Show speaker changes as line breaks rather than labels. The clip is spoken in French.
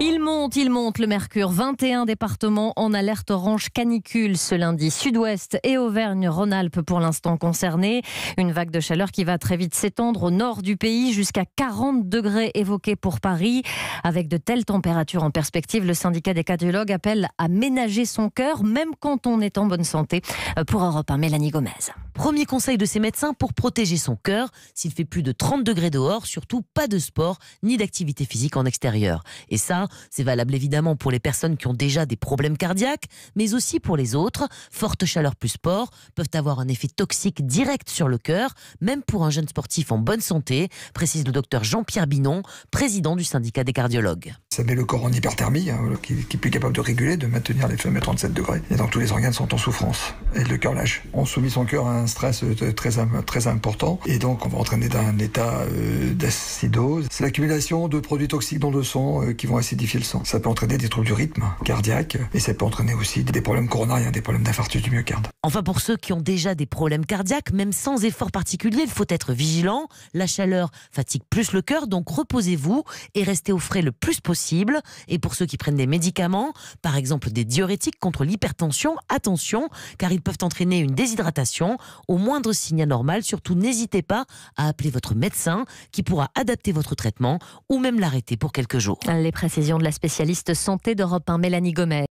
Il monte, il monte le mercure. 21 départements en alerte orange canicule ce lundi. Sud-Ouest et Auvergne-Rhône-Alpes pour l'instant concernés. Une vague de chaleur qui va très vite s'étendre au nord du pays jusqu'à 40 degrés évoqués pour Paris. Avec de telles températures en perspective, le syndicat des cardiologues appelle à ménager son cœur, même quand on est en bonne santé. Euh, pour Europe 1, Mélanie Gomez.
Premier conseil de ses médecins pour protéger son cœur, s'il fait plus de 30 degrés dehors, surtout pas de sport ni d'activité physique en extérieur. Et ça, Hein. C'est valable évidemment pour les personnes qui ont déjà des problèmes cardiaques, mais aussi pour les autres. Forte chaleur plus sport peuvent avoir un effet toxique direct sur le cœur, même pour un jeune sportif en bonne santé, précise le docteur Jean-Pierre Binon, président du syndicat des cardiologues.
Ça met le corps en hyperthermie, hein, qui, n'est plus capable de réguler, de maintenir les à 37 degrés. Et donc tous les organes sont en souffrance. Et le cœur lâche. On soumet son cœur à un stress euh, très, important. Et donc on va entraîner un état euh, d'acidose. C'est l'accumulation de produits toxiques dans le sang euh, qui vont acidifier le sang. Ça peut entraîner des troubles du rythme cardiaque. Et ça peut entraîner aussi des problèmes coronariens, des problèmes d'infarctus du myocarde.
Enfin pour ceux qui ont déjà des problèmes cardiaques, même sans effort particulier, il faut être vigilant. La chaleur fatigue plus le cœur, donc reposez-vous et restez au frais le plus possible et pour ceux qui prennent des médicaments, par exemple des diurétiques contre l'hypertension, attention, car ils peuvent entraîner une déshydratation. Au moindre signe anormal, surtout n'hésitez pas à appeler votre médecin qui pourra adapter votre traitement ou même l'arrêter pour quelques jours.
Les précisions de la spécialiste santé d'Europe 1, Mélanie Gomez.